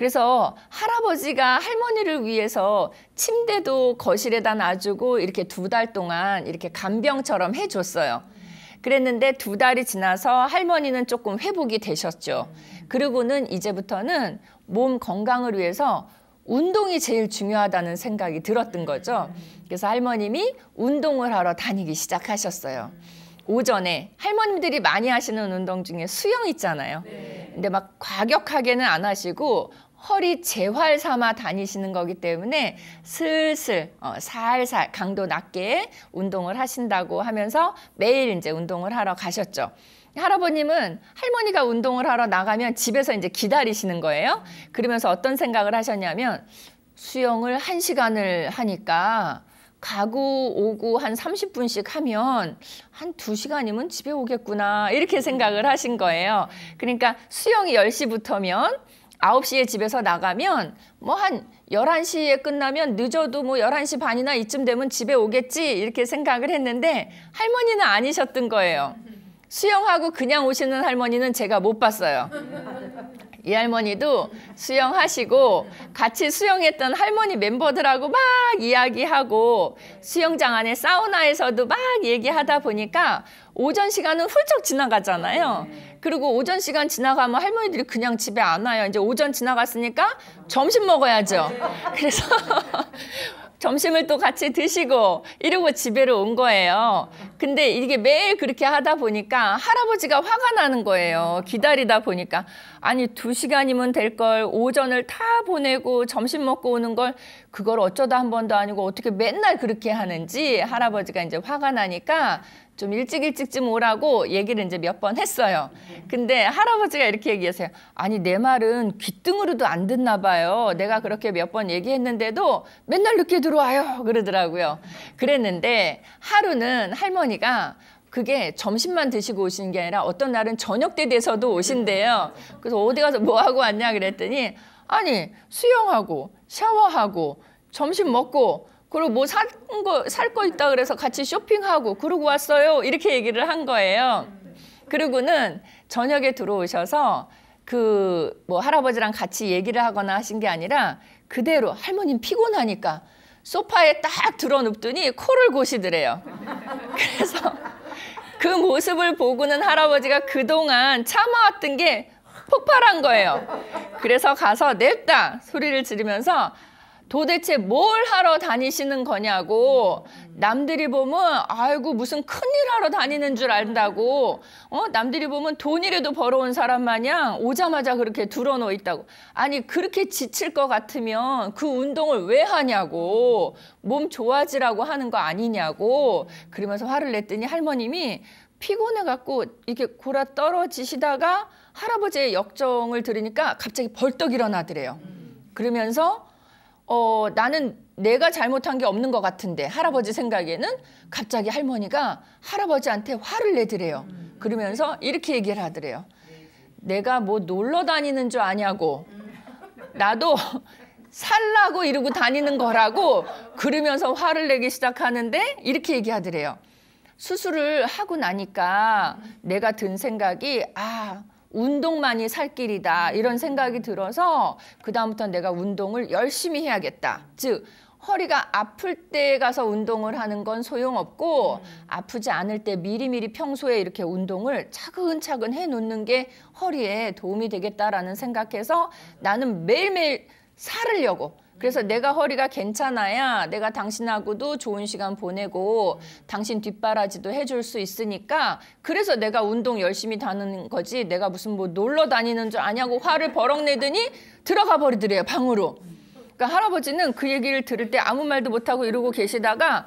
S1: 그래서 할아버지가 할머니를 위해서 침대도 거실에다 놔주고 이렇게 두 달 동안 이렇게 간병처럼 해줬어요. 그랬는데 두 달이 지나서 할머니는 조금 회복이 되셨죠. 그리고는 이제부터는 몸 건강을 위해서 운동이 제일 중요하다는 생각이 들었던 거죠. 그래서 할머님이 운동을 하러 다니기 시작하셨어요. 오전에 할머님들이 많이 하시는 운동 중에 수영 있잖아요. 네. 근데 막 과격하게는 안 하시고 허리 재활 삼아 다니시는 거기 때문에 슬슬 어, 살살 강도 낮게 운동을 하신다고 하면서 매일 이제 운동을 하러 가셨죠. 할아버님은 할머니가 운동을 하러 나가면 집에서 이제 기다리시는 거예요. 그러면서 어떤 생각을 하셨냐면 수영을 한시간을 하니까 가구 오고 한 30분씩 하면 한 2시간이면 집에 오겠구나 이렇게 생각을 하신 거예요. 그러니까 수영이 10시부터면 아홉 시에 집에서 나가면 뭐 한 열한 시에 끝나면 늦어도 뭐 열한 시 반이나 이쯤 되면 집에 오겠지 이렇게 생각을 했는데 할머니는 아니셨던 거예요. 수영하고 그냥 오시는 할머니는 제가 못 봤어요. 이 할머니도 수영하시고 같이 수영했던 할머니 멤버들하고 막 이야기하고 수영장 안에 사우나에서도 막 얘기하다 보니까 오전 시간은 훌쩍 지나가잖아요. 그리고 오전 시간 지나가면 할머니들이 그냥 집에 안 와요. 이제 오전 지나갔으니까 점심 먹어야죠. [LAUGHS] 그래서 [LAUGHS] 점심을 또 같이 드시고 이러고 집에로 온 거예요. 근데 이게 매일 그렇게 하다 보니까 할아버지가 화가 나는 거예요. 기다리다 보니까 아니 두 시간이면 될 걸 오전을 다 보내고 점심 먹고 오는 걸 그걸 어쩌다 한 번도 아니고 어떻게 맨날 그렇게 하는지 할아버지가 이제 화가 나니까 좀 일찍 일찍 좀 오라고 얘기를 이제 몇 번 했어요. 근데 할아버지가 이렇게 얘기하세요. 아니 내 말은 귀등으로도 안 듣나 봐요. 내가 그렇게 몇 번 얘기했는데도 맨날 늦게 들어와요. 그러더라고요. 그랬는데 하루는 할머니가 그게 점심만 드시고 오신게 아니라 어떤 날은 저녁 때 돼서도 오신대요. 그래서 어디 가서 뭐 하고 왔냐 그랬더니 아니 수영하고 샤워하고 점심 먹고 그리고 뭐 살 거 살 거 있다 그래서 같이 쇼핑하고 그러고 왔어요. 이렇게 얘기를 한 거예요. 그리고는 저녁에 들어오셔서 그 뭐 할아버지랑 같이 얘기를 하거나 하신 게 아니라 그대로 할머님 피곤하니까 소파에 딱 들어 눕더니 코를 고시더래요. [LAUGHS] 그래서 그 모습을 보고는 할아버지가 그동안 참아왔던 게 폭발한 거예요. 그래서 가서 냅다 소리를 지르면서 도대체 뭘 하러 다니시는 거냐고 남들이 보면 아이고 무슨 큰일 하러 다니는 줄 안다고 어 남들이 보면 돈이라도 벌어온 사람 마냥 오자마자 그렇게 드러누워 있다고 아니 그렇게 지칠 것 같으면 그 운동을 왜 하냐고 몸 좋아지라고 하는 거 아니냐고 그러면서 화를 냈더니 할머님이 피곤해 갖고 이렇게 골아 떨어지시다가 할아버지의 역정을 들으니까 갑자기 벌떡 일어나더래요 그러면서 어, 나는 내가 잘못한 게 없는 것 같은데 할아버지 생각에는 갑자기 할머니가 할아버지한테 화를 내드래요. 그러면서 이렇게 얘기를 하더래요. 내가 뭐 놀러 다니는 줄 아냐고. 나도 살라고 이러고 다니는 거라고 그러면서 화를 내기 시작하는데 이렇게 얘기하더래요. 수술을 하고 나니까 내가 든 생각이 아 운동만이 살 길이다 이런 생각이 들어서 그다음부터 내가 운동을 열심히 해야겠다. 즉 허리가 아플 때 가서 운동을 하는 건 소용없고 음. 아프지 않을 때 미리미리 평소에 이렇게 운동을 차근차근 해놓는 게 허리에 도움이 되겠다라는 생각해서 나는 매일매일 살으려고 그래서 내가 허리가 괜찮아야 내가 당신하고도 좋은 시간 보내고 당신 뒷바라지도 해줄 수 있으니까 그래서 내가 운동 열심히 다는 거지 내가 무슨 뭐 놀러 다니는 줄 아냐고 화를 버럭 내더니 들어가 버리더래요 방으로. 그러니까 할아버지는 그 얘기를 들을 때 아무 말도 못하고 이러고 계시다가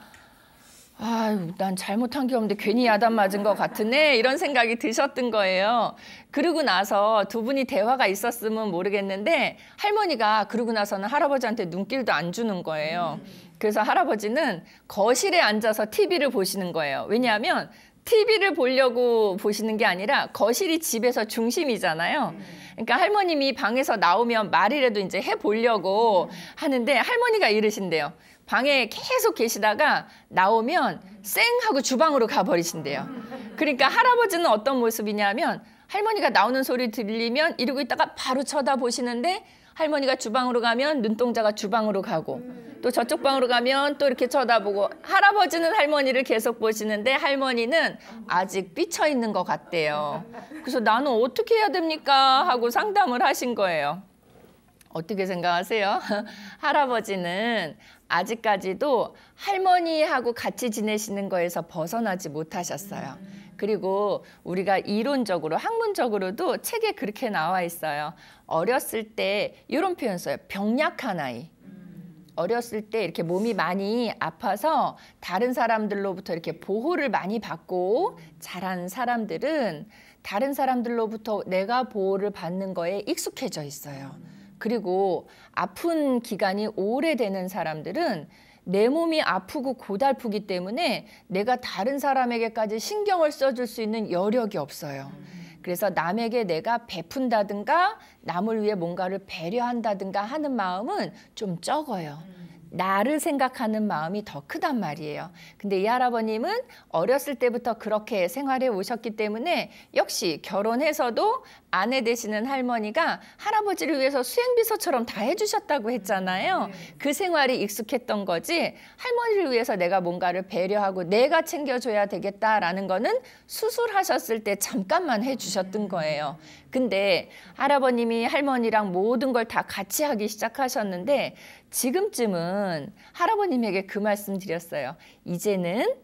S1: 아유, 난 잘못한 게 없는데 괜히 야단 맞은 것 같으네. 이런 생각이 드셨던 거예요. 그러고 나서 두 분이 대화가 있었으면 모르겠는데 할머니가 그러고 나서는 할아버지한테 눈길도 안 주는 거예요. 그래서 할아버지는 거실에 앉아서 TV를 보시는 거예요. 왜냐하면 TV를 보려고 보시는 게 아니라 거실이 집에서 중심이잖아요. 그러니까 할머님이 방에서 나오면 말이라도 이제 해보려고 하는데 할머니가 이러신대요. 방에 계속 계시다가 나오면 쌩 하고 주방으로 가버리신대요. 그러니까 할아버지는 어떤 모습이냐면 할머니가 나오는 소리 들리면 이러고 있다가 바로 쳐다보시는데 할머니가 주방으로 가면 눈동자가 주방으로 가고 또 저쪽 방으로 가면 또 이렇게 쳐다보고 할아버지는 할머니를 계속 보시는데 할머니는 아직 삐쳐 있는 것 같대요. 그래서 나는 어떻게 해야 됩니까? 하고 상담을 하신 거예요. 어떻게 생각하세요? [LAUGHS] 할아버지는 아직까지도 할머니하고 같이 지내시는 거에서 벗어나지 못하셨어요. 그리고 우리가 이론적으로 학문적으로도 책에 그렇게 나와 있어요. 어렸을 때 이런 표현 써요. 병약한 아이. 어렸을 때 이렇게 몸이 많이 아파서 다른 사람들로부터 이렇게 보호를 많이 받고 자란 사람들은 다른 사람들로부터 내가 보호를 받는 거에 익숙해져 있어요. 그리고 아픈 기간이 오래되는 사람들은 내 몸이 아프고 고달프기 때문에 내가 다른 사람에게까지 신경을 써줄 수 있는 여력이 없어요. 그래서 남에게 내가 베푼다든가 남을 위해 뭔가를 배려한다든가 하는 마음은 좀 적어요. 나를 생각하는 마음이 더 크단 말이에요. 근데 이 할아버님은 어렸을 때부터 그렇게 생활해 오셨기 때문에 역시 결혼해서도 아내 되시는 할머니가 할아버지를 위해서 수행비서처럼 다 해주셨다고 했잖아요. 네. 그 생활이 익숙했던 거지 할머니를 위해서 내가 뭔가를 배려하고 내가 챙겨줘야 되겠다라는 거는 수술하셨을 때 잠깐만 해주셨던 네. 거예요. 근데 할아버님이 할머니랑 모든 걸 다 같이 하기 시작하셨는데 지금쯤은 할아버님에게 그 말씀 드렸어요. 이제는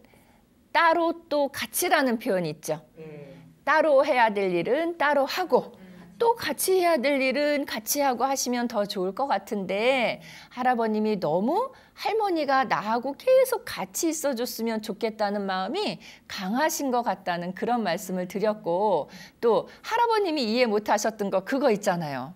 S1: 따로 또 같이라는 표현이 있죠. 음. 따로 해야 될 일은 따로 하고 또 같이 해야 될 일은 같이 하고 하시면 더 좋을 것 같은데 할아버님이 너무 할머니가 나하고 계속 같이 있어줬으면 좋겠다는 마음이 강하신 것 같다는 그런 말씀을 드렸고 또 할아버님이 이해 못하셨던 거 그거 있잖아요.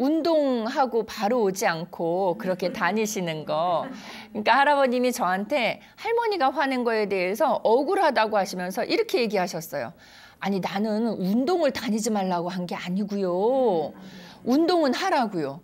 S1: 운동하고 바로 오지 않고 그렇게 음. 다니시는 거. 그러니까 할아버님이 저한테 할머니가 화낸 거에 대해서 억울하다고 하시면서 이렇게 얘기하셨어요. 아니 나는 운동을 다니지 말라고 한 게 아니고요. 음. 운동은 하라고요.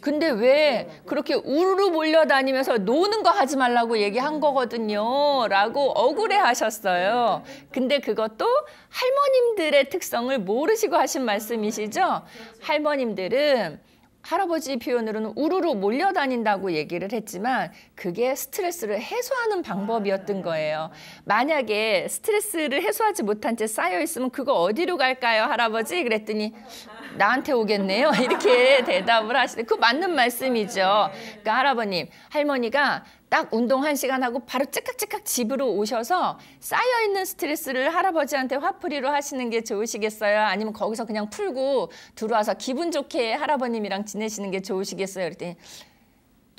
S1: 근데 왜 그렇게 우르르 몰려다니면서 노는 거 하지 말라고 얘기한 거거든요. 라고 억울해 하셨어요. 근데 그것도 할머님들의 특성을 모르시고 하신 말씀이시죠? 할머님들은 할아버지 표현으로는 우르르 몰려다닌다고 얘기를 했지만 그게 스트레스를 해소하는 방법이었던 아. 거예요. 만약에 스트레스를 해소하지 못한 채 쌓여 있으면 그거 어디로 갈까요, 할아버지? 그랬더니 나한테 오겠네요. [LAUGHS] 이렇게 대답을 하시는그 맞는 말씀이죠. 그러니까 할아버님, 할머니가 딱 운동 한시간 하고 바로 찌깍찌깍 집으로 오셔서 쌓여있는 스트레스를 할아버지한테 화풀이로 하시는 게 좋으시겠어요? 아니면 거기서 그냥 풀고 들어와서 기분 좋게 할아버님이랑 지내시는 게 좋으시겠어요? 그랬더니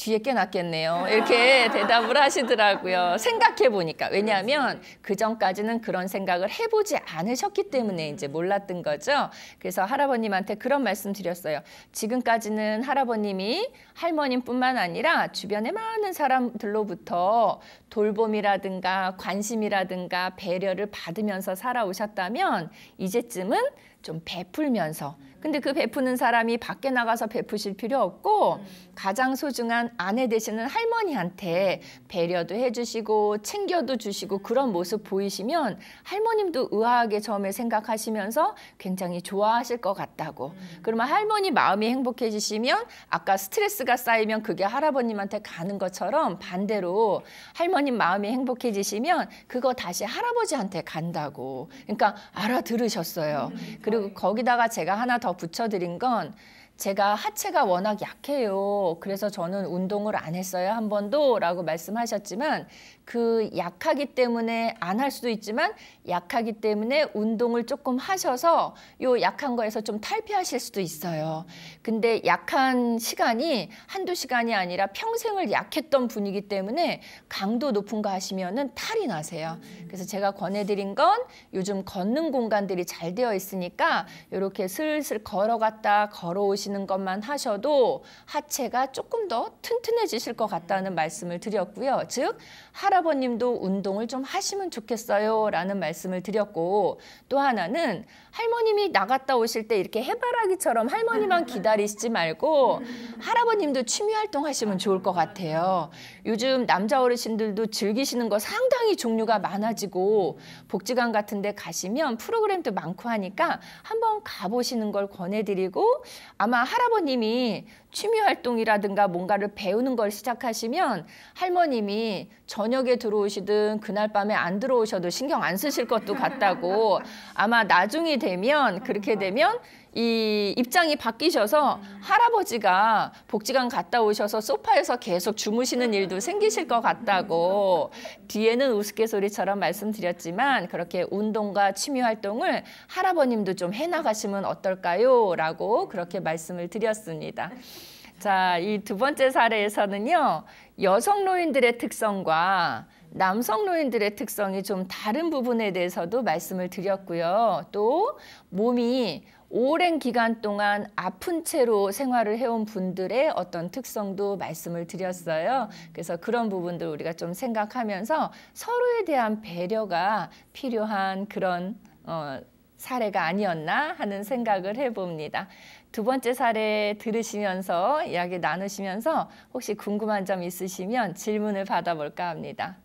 S1: 뒤에 깨놨겠네요. 이렇게 [LAUGHS] 대답을 하시더라고요. 음. 생각해 보니까. 왜냐하면 그 전까지는 그런 생각을 해보지 않으셨기 때문에 이제 음. 몰랐던 거죠. 그래서 할아버님한테 그런 말씀 드렸어요. 지금까지는 할아버님이 할머님뿐만 아니라 주변에 많은 사람들로부터 돌봄이라든가 관심이라든가 배려를 받으면서 살아오셨다면 이제쯤은 좀 베풀면서 근데 그 베푸는 사람이 밖에 나가서 베푸실 필요 없고 음. 가장 소중한 아내 되시는 할머니한테 배려도 해주시고 챙겨도 주시고 그런 모습 보이시면 할머님도 의아하게 처음에 생각하시면서 굉장히 좋아하실 것 같다고 음. 그러면 할머니 마음이 행복해지시면 아까 스트레스가 쌓이면 그게 할아버님한테 가는 것처럼 반대로 할머님 마음이 행복해지시면 그거 다시 할아버지한테 간다고 그러니까 알아들으셨어요 음. 그리고 거기다가 제가 하나 더더 붙여드린 건 제가 하체가 워낙 약해요. 그래서 저는 운동을 안 했어요. 한 번도 라고 말씀하셨지만 그 약하기 때문에 안 할 수도 있지만 약하기 때문에 운동을 조금 하셔서 요 약한 거에서 좀 탈피하실 수도 있어요. 근데 약한 시간이 한두 시간이 아니라 평생을 약했던 분이기 때문에 강도 높은 거 하시면은 탈이 나세요. 그래서 제가 권해드린 건 요즘 걷는 공간들이 잘 되어 있으니까 이렇게 슬슬 걸어갔다 걸어오시는 것만 하셔도 하체가 조금 더 튼튼해지실 것 같다는 말씀을 드렸고요. 즉 하라 할아버님도 운동을 좀 하시면 좋겠어요 라는 말씀을 드렸고 또 하나는 할머님이 나갔다 오실 때 이렇게 해바라기처럼 할머니만 기다리시지 말고 할아버님도 취미 활동하시면 좋을 것 같아요. 요즘 남자 어르신들도 즐기시는 거 상당히 종류가 많아지고 복지관 같은 데 가시면 프로그램도 많고 하니까 한번 가보시는 걸 권해드리고 아마 할아버님이 취미 활동이라든가 뭔가를 배우는 걸 시작하시면 할머님이 저녁에 들어오시든 그날 밤에 안 들어오셔도 신경 안 쓰실 것도 같다고 아마 나중에 되면 그렇게 음. 되면 이 입장이 바뀌셔서 음. 할아버지가 복지관 갔다 오셔서 소파에서 계속 주무시는 일도 생기실 것 같다고 뒤에는 우스갯소리처럼 말씀드렸지만 그렇게 운동과 취미 활동을 할아버님도 좀 해나가시면 어떨까요? 라고 그렇게 말씀을 드렸습니다. 자, 이 두 번째 사례에서는요, 여성 노인들의 특성과 남성 노인들의 특성이 좀 다른 부분에 대해서도 말씀을 드렸고요. 또 몸이 오랜 기간 동안 아픈 채로 생활을 해온 분들의 어떤 특성도 말씀을 드렸어요. 그래서 그런 부분들 우리가 좀 생각하면서 서로에 대한 배려가 필요한 그런 어, 사례가 아니었나 하는 생각을 해봅니다. 두 번째 사례 들으시면서 이야기 나누시면서 혹시 궁금한 점 있으시면 질문을 받아볼까 합니다.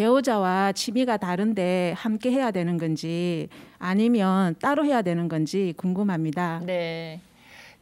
S1: 배우자와 취미가 다른데 함께 해야 되는 건지 아니면 따로 해야 되는 건지 궁금합니다. 네.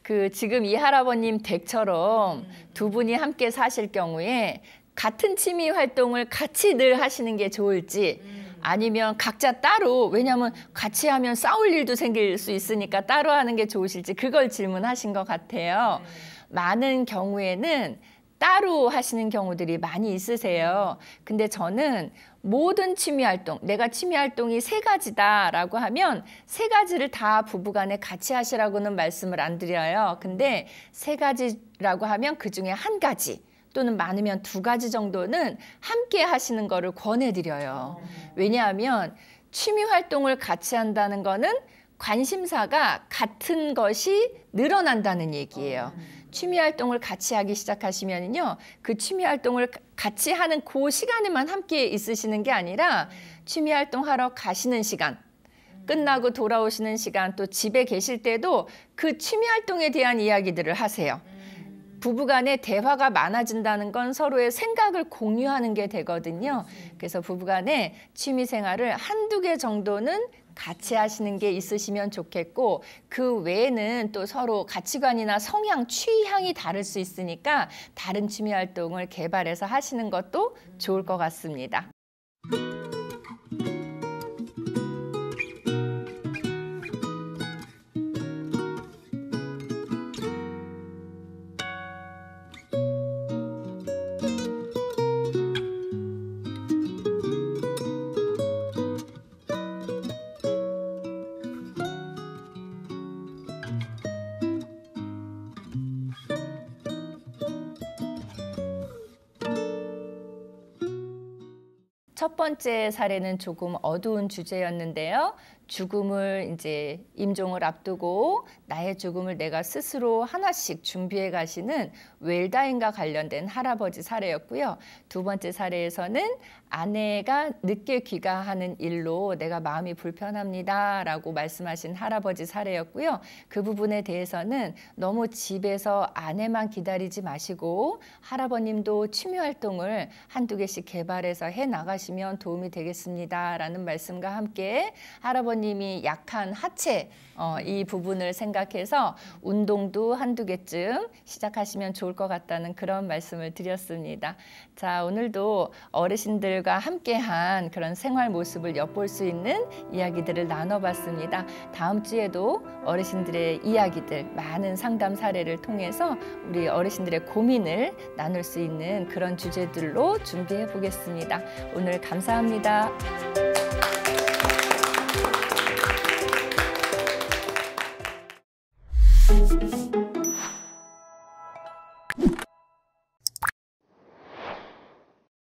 S1: 그 지금 이 할아버님 댁처럼 두 분이 함께 사실 경우에 같은 취미 활동을 같이 늘 하시는 게 좋을지 아니면 각자 따로 왜냐하면 같이 하면 싸울 일도 생길 수 있으니까 따로 하는 게 좋으실지 그걸 질문하신 것 같아요. 많은 경우에는 따로 하시는 경우들이 많이 있으세요. 근데 저는 모든 취미 활동, 내가 취미 활동이 세 가지다라고 하면 세 가지를 다 부부간에 같이 하시라고는 말씀을 안 드려요. 근데 세 가지라고 하면 그 중에 한 가지 또는 많으면 두 가지 정도는 함께 하시는 거를 권해드려요. 왜냐하면 취미 활동을 같이 한다는 거는 관심사가 같은 것이 늘어난다는 얘기예요. 어, 네. 취미 활동을 같이 하기 시작하시면은요. 그 취미 활동을 같이 하는 그 시간에만 함께 있으시는 게 아니라 취미 활동하러 가시는 시간 끝나고 돌아오시는 시간 또 집에 계실 때도 그 취미 활동에 대한 이야기들을 하세요. 부부 간의 대화가 많아진다는 건 서로의 생각을 공유하는 게 되거든요. 그래서 부부 간의 취미 생활을 한두 개 정도는 같이 하시는 게 있으시면 좋겠고 그 외에는 또 서로 가치관이나 성향, 취향이 다를 수 있으니까 다른 취미 활동을 개발해서 하시는 것도 좋을 것 같습니다. 첫 번째 사례는 조금 어두운 주제였는데요. 죽음을 이제 임종을 앞두고 나의 죽음을 내가 스스로 하나씩 준비해 가시는 웰다인과 관련된 할아버지 사례였고요. 두 번째 사례에서는 아내가 늦게 귀가하는 일로 내가 마음이 불편합니다라고 말씀하신 할아버지 사례였고요. 그 부분에 대해서는 너무 집에서 아내만 기다리지 마시고 할아버님도 취미 활동을 한두 개씩 개발해서 해 나가시면 도움이 되겠습니다라는 말씀과 함께 할아버 부모님이 약한 하체 어, 이 부분을 생각해서 운동도 한두 개쯤 시작하시면 좋을 것 같다는 그런 말씀을 드렸습니다. 자 오늘도 어르신들과 함께한 그런 생활 모습을 엿볼 수 있는 이야기들을 나눠봤습니다. 다음 주에도 어르신들의 이야기들 많은 상담 사례를 통해서 우리 어르신들의 고민을 나눌 수 있는 그런 주제들로 준비해 보겠습니다. 오늘 감사합니다.